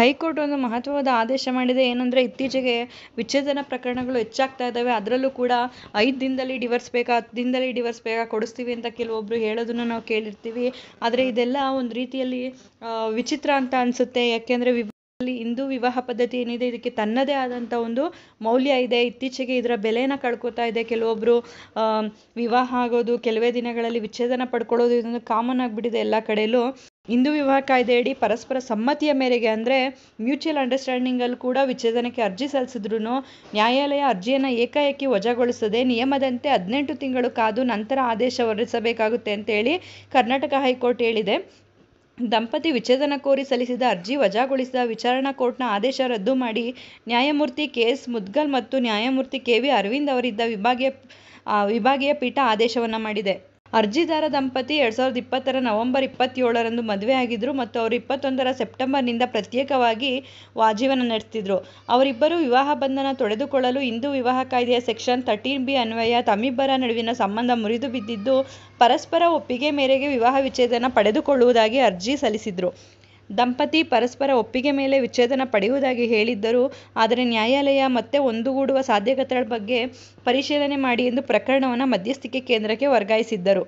High court ಒಂದು ಮಹತ್ವವಾದ ಆದೇಶ ಮಾಡಿದೆ ಏನಂದರೆ ಇತ್ತೀಚೆಗೆ ವಿಚ್ಛೇದನ ಪ್ರಕರಣಗಳು ಹೆಚ್ಚಾಗ್ತಾ ಇದ್ದಾವೆ ಅದರಲ್ಲೂ ಕೂಡ ಐದು ದಿನದಲ್ಲಿ ಡಿವರ್ಸ್ ಬೇಕಾ ಹತ್ತು ದಿನದಲ್ಲಿ ಡಿವರ್ಸ್ ಬೇಗ ಕೊಡಿಸ್ತೀವಿ ಅಂತ ಕೆಲವೊಬ್ಬರು ಹೇಳೋದನ್ನು ನಾವು ಕೇಳಿರ್ತೀವಿ ಆದರೆ ಇದೆಲ್ಲ ಒಂದು ರೀತಿಯಲ್ಲಿ ವಿಚಿತ್ರ ಅಂತ ಅನಿಸುತ್ತೆ ಯಾಕೆಂದರೆ ಹಿಂದೂ ವಿವಾಹ ಪದ್ಧತಿ ಏನಿದೆ ಇದಕ್ಕೆ ತನ್ನದೇ ಆದಂಥ ಒಂದು ಮೌಲ್ಯ ಇದೆ ಇತ್ತೀಚೆಗೆ ಇದರ ಬೆಲೆನ ಕಳ್ಕೊತಾ ಇದೆ ಕೆಲವೊಬ್ಬರು ವಿವಾಹ ಆಗೋದು ಕೆಲವೇ ದಿನಗಳಲ್ಲಿ ವಿಚ್ಛೇದನ ಪಡ್ಕೊಳ್ಳೋದು ಇದೊಂದು ಕಾಮನ್ ಆಗಿಬಿಟ್ಟಿದೆ ಎಲ್ಲ ಕಡೆಯಲ್ಲೂ ಹಿಂದೂ ವಿವಾಹ ಕಾಯ್ದೆಯಡಿ ಪರಸ್ಪರ ಸಮ್ಮತಿಯ ಮೇರೆಗೆ ಅಂದರೆ ಮ್ಯೂಚುವಲ್ ಅಂಡರ್ಸ್ಟ್ಯಾಂಡಿಂಗಲ್ಲಿ ಕೂಡ ವಿಚ್ಛೇದನಕ್ಕೆ ಅರ್ಜಿ ಸಲ್ಲಿಸಿದ್ರು ನ್ಯಾಯಾಲಯ ಅರ್ಜಿಯನ್ನು ಏಕಾಏಕಿ ವಜಾಗೊಳಿಸದೆ ನಿಯಮದಂತೆ ಹದಿನೆಂಟು ತಿಂಗಳು ಕಾದು ನಂತರ ಆದೇಶ ಹೊರಡಿಸಬೇಕಾಗುತ್ತೆ ಅಂತೇಳಿ ಕರ್ನಾಟಕ ಹೈಕೋರ್ಟ್ ಹೇಳಿದೆ. ದಂಪತಿ ವಿಚ್ಛೇದನ ಕೋರಿ ಸಲ್ಲಿಸಿದ ಅರ್ಜಿ ವಜಾಗೊಳಿಸಿದ ವಿಚಾರಣಾ ಕೋರ್ಟ್ನ ಆದೇಶ ರದ್ದು ಮಾಡಿ ನ್ಯಾಯಮೂರ್ತಿ ಕೆ. ಎಸ್. ಮುದ್ಗಲ್ ಮತ್ತು ನ್ಯಾಯಮೂರ್ತಿ ಕೆ. ವಿ. ಅರವಿಂದ್ ಅವರಿದ್ದ ವಿಭಾಗೀಯ ಪೀಠ ಆದೇಶವನ್ನು ಮಾಡಿದೆ. ಅರ್ಜಿದಾರ ದಂಪತಿ ಎರಡ್ ಸಾವಿರದ ಇಪ್ಪತ್ತರ ನವೆಂಬರ್ ಇಪ್ಪತ್ತೇಳರಂದು ಆಗಿದ್ರು ಮತ್ತು ಅವರು ಇಪ್ಪತ್ತೊಂದರ ಸೆಪ್ಟೆಂಬರ್ನಿಂದ ಪ್ರತ್ಯೇಕವಾಗಿ ವಾಜೀವನ ನಡೆಸ್ತಿದ್ರು. ಅವರಿಬ್ಬರು ವಿವಾಹ ಬಂಧನ ತೊಡೆದುಕೊಳ್ಳಲು ಹಿಂದೂ ವಿವಾಹ ಕಾಯ್ದೆಯ ಸೆಕ್ಷನ್ ತರ್ಟೀನ್ ಬಿ ಅನ್ವಯ ತಮ್ಮಿಬ್ಬರ ನಡುವಿನ ಸಂಬಂಧ ಮುರಿದು ಬಿದ್ದಿದ್ದು, ಪರಸ್ಪರ ಒಪ್ಪಿಗೆ ಮೇರೆಗೆ ವಿವಾಹ ವಿಚ್ಛೇದನ ಪಡೆದುಕೊಳ್ಳುವುದಾಗಿ ಅರ್ಜಿ ಸಲ್ಲಿಸಿದ್ರು. ದಂಪತಿ ಪರಸ್ಪರ ಒಪ್ಪಿಗೆ ಮೇಲೆ ವಿಚ್ಛೇದನ ಪಡೆಯುವುದಾಗಿ ಹೇಳಿದ್ದರು. ಆದರೆ ನ್ಯಾಯಾಲಯ ಮತ್ತೆ ಒಂದುಗೂಡುವ ಸಾಧ್ಯತೆಗಳ ಬಗ್ಗೆ ಪರಿಶೀಲನೆ ಮಾಡಿ ಎಂದು ಪ್ರಕರಣವನ್ನು ಮಧ್ಯಸ್ಥಿಕೆ ಕೇಂದ್ರಕ್ಕೆ ವರ್ಗಾಯಿಸಿದ್ದರು.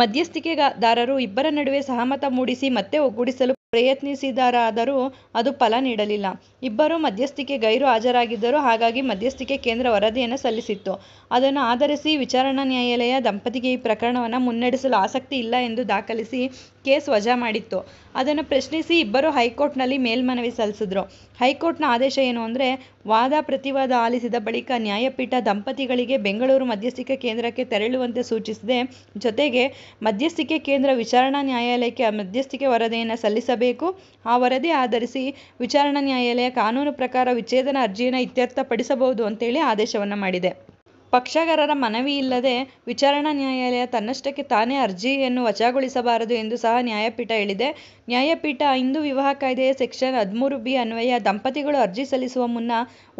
ಮಧ್ಯಸ್ಥಿಕೆದಾರರು ಇಬ್ಬರ ನಡುವೆ ಸಹಮತ ಮೂಡಿಸಿ ಮತ್ತೆ ಒಗ್ಗೂಡಿಸಲು ಪ್ರಯತ್ನಿಸಿದರಾದರೂ ಅದು ಫಲ ನೀಡಲಿಲ್ಲ. ಇಬ್ಬರು ಮಧ್ಯಸ್ಥಿಕೆ ಗೈರು ಹಾಜರಾಗಿದ್ದರು. ಹಾಗಾಗಿ ಮಧ್ಯಸ್ಥಿಕೆ ಕೇಂದ್ರ ವರದಿಯನ್ನು ಸಲ್ಲಿಸಿತ್ತು. ಅದನ್ನು ಆಧರಿಸಿ ವಿಚಾರಣಾ ನ್ಯಾಯಾಲಯ ದಂಪತಿಗೆ ಈ ಪ್ರಕರಣವನ್ನು ಮುನ್ನಡೆಸಲು ಆಸಕ್ತಿ ಇಲ್ಲ ಎಂದು ದಾಖಲಿಸಿ ಕೇಸ್ ವಜಾ ಮಾಡಿತ್ತು ಅದನ್ನು ಪ್ರಶ್ನಿಸಿ ಇಬ್ಬರು ಹೈಕೋರ್ಟ್ನಲ್ಲಿ ಮೇಲ್ಮನವಿ ಸಲ್ಲಿಸಿದ್ರು ಹೈಕೋರ್ಟ್ನ ಆದೇಶ ಏನು ಅಂದರೆ ವಾದ ಪ್ರತಿವಾದ ಆಲಿಸಿದ ಬಳಿಕ ನ್ಯಾಯಪೀಠ ದಂಪತಿಗಳಿಗೆ ಬೆಂಗಳೂರು ಮಧ್ಯಸ್ಥಿಕೆ ಕೇಂದ್ರಕ್ಕೆ ತೆರಳುವಂತೆ ಸೂಚಿಸಿದೆ ಜೊತೆಗೆ ಮಧ್ಯಸ್ಥಿಕೆ ಕೇಂದ್ರ ವಿಚಾರಣಾ ನ್ಯಾಯಾಲಯಕ್ಕೆ ಮಧ್ಯಸ್ಥಿಕೆ ವರದಿಯನ್ನು ಸಲ್ಲಿಸಬೇಕು ಆ ವರದಿ ಆಧರಿಸಿ ವಿಚಾರಣಾ ನ್ಯಾಯಾಲಯ ಕಾನೂನು ಪ್ರಕಾರ ವಿಚ್ಛೇದನ ಅರ್ಜಿಯನ್ನು ಇತ್ಯರ್ಥಪಡಿಸಬಹುದು ಅಂತೇಳಿ ಆದೇಶವನ್ನು ಮಾಡಿದೆ ಪಕ್ಷಗಾರರ ಮನವಿ ಇಲ್ಲದೆ ವಿಚಾರಣಾ ನ್ಯಾಯಾಲಯ ತನ್ನಷ್ಟಕ್ಕೆ ತಾನೇ ಅರ್ಜಿಯನ್ನು ವಜಾಗೊಳಿಸಬಾರದು ಎಂದು ಸಹ ನ್ಯಾಯಪೀಠ ಹೇಳಿದೆ. ನ್ಯಾಯಪೀಠ, ಹಿಂದೂ ವಿವಾಹ ಕಾಯ್ದೆಯ ಸೆಕ್ಷನ್ ಹದಿಮೂರು ಬಿ ಅನ್ವಯ ದಂಪತಿಗಳು ಅರ್ಜಿ ಸಲ್ಲಿಸುವ ಮುನ್ನ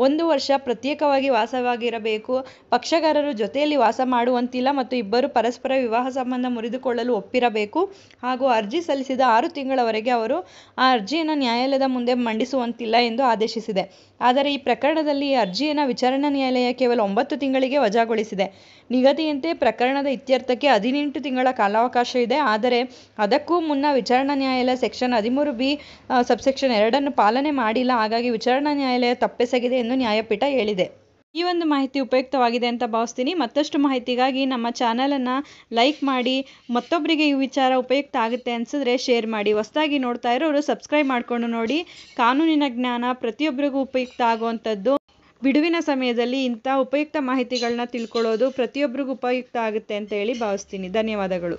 ಒಂದು ವರ್ಷ ಪ್ರತ್ಯೇಕವಾಗಿ ವಾಸವಾಗಿರಬೇಕು, ಪಕ್ಷಗಾರರು ಜೊತೆಯಲ್ಲಿ ವಾಸ ಮಾಡುವಂತಿಲ್ಲ ಮತ್ತು ಇಬ್ಬರು ಪರಸ್ಪರ ವಿವಾಹ ಸಂಬಂಧ ಮುರಿದುಕೊಳ್ಳಲು ಒಪ್ಪಿರಬೇಕು ಹಾಗೂ ಅರ್ಜಿ ಸಲ್ಲಿಸಿದ ಆರು ತಿಂಗಳವರೆಗೆ ಅವರು ಆ ಅರ್ಜಿಯನ್ನು ನ್ಯಾಯಾಲಯದ ಮುಂದೆ ಮಂಡಿಸುವಂತಿಲ್ಲ ಎಂದು ಆದೇಶಿಸಿದೆ. ಆದರೆ, ಈ ಪ್ರಕರಣದಲ್ಲಿ ಅರ್ಜಿಯನ್ನು ವಿಚಾರಣಾ ನ್ಯಾಯಾಲಯ ಕೇವಲ ಒಂಬತ್ತು ತಿಂಗಳಿಗೆ ವಜಾಗೊಳಿಸಿದೆ. ನಿಗದಿಯಂತೆ ಪ್ರಕರಣದ ಇತ್ಯರ್ಥಕ್ಕೆ ಹದಿನೆಂಟು ತಿಂಗಳ ಕಾಲಾವಕಾಶ ಇದೆ. ಆದರೆ ಅದಕ್ಕೂ ಮುನ್ನ ವಿಚಾರಣಾ ನ್ಯಾಯಾಲಯ ಸೆಕ್ಷನ್ ಹದಿಮೂರು ಬಿ ಸಬ್ಸೆಕ್ಷನ್ ಎರಡನ್ನು ಪಾಲನೆ ಮಾಡಿಲ್ಲ. ಹಾಗಾಗಿ ವಿಚಾರಣಾ ನ್ಯಾಯಾಲಯ ತಪ್ಪೆಸಗಿದೆ ಎಂದು ನ್ಯಾಯಪೀಠ ಹೇಳಿದೆ. ಈ ಒಂದು ಮಾಹಿತಿ ಉಪಯುಕ್ತವಾಗಿದೆ ಅಂತ ಭಾವಿಸ್ತೀನಿ. ಮತ್ತಷ್ಟು ಮಾಹಿತಿಗಾಗಿ ನಮ್ಮ ಚಾನಲನ್ನು ಲೈಕ್ ಮಾಡಿ. ಮತ್ತೊಬ್ಬರಿಗೆ ಈ ವಿಚಾರ ಉಪಯುಕ್ತ ಆಗುತ್ತೆ ಅನಿಸಿದ್ರೆ ಶೇರ್ ಮಾಡಿ. ಹೊಸದಾಗಿ ನೋಡ್ತಾ ಇರೋರು ಸಬ್ಸ್ಕ್ರೈಬ್ ಮಾಡಿಕೊಂಡು ನೋಡಿ. ಕಾನೂನಿನ ಜ್ಞಾನ ಪ್ರತಿಯೊಬ್ಬರಿಗೂ ಉಪಯುಕ್ತ ಆಗುವಂಥದ್ದು. ಬಿಡುವಿನ ಸಮಯದಲ್ಲಿ ಇಂಥ ಉಪಯುಕ್ತ ಮಾಹಿತಿಗಳನ್ನ ತಿಳ್ಕೊಳ್ಳೋದು ಪ್ರತಿಯೊಬ್ಬರಿಗೂ ಉಪಯುಕ್ತ ಆಗುತ್ತೆ ಅಂತ ಹೇಳಿ ಭಾವಿಸ್ತೀನಿ ಧನ್ಯವಾದಗಳು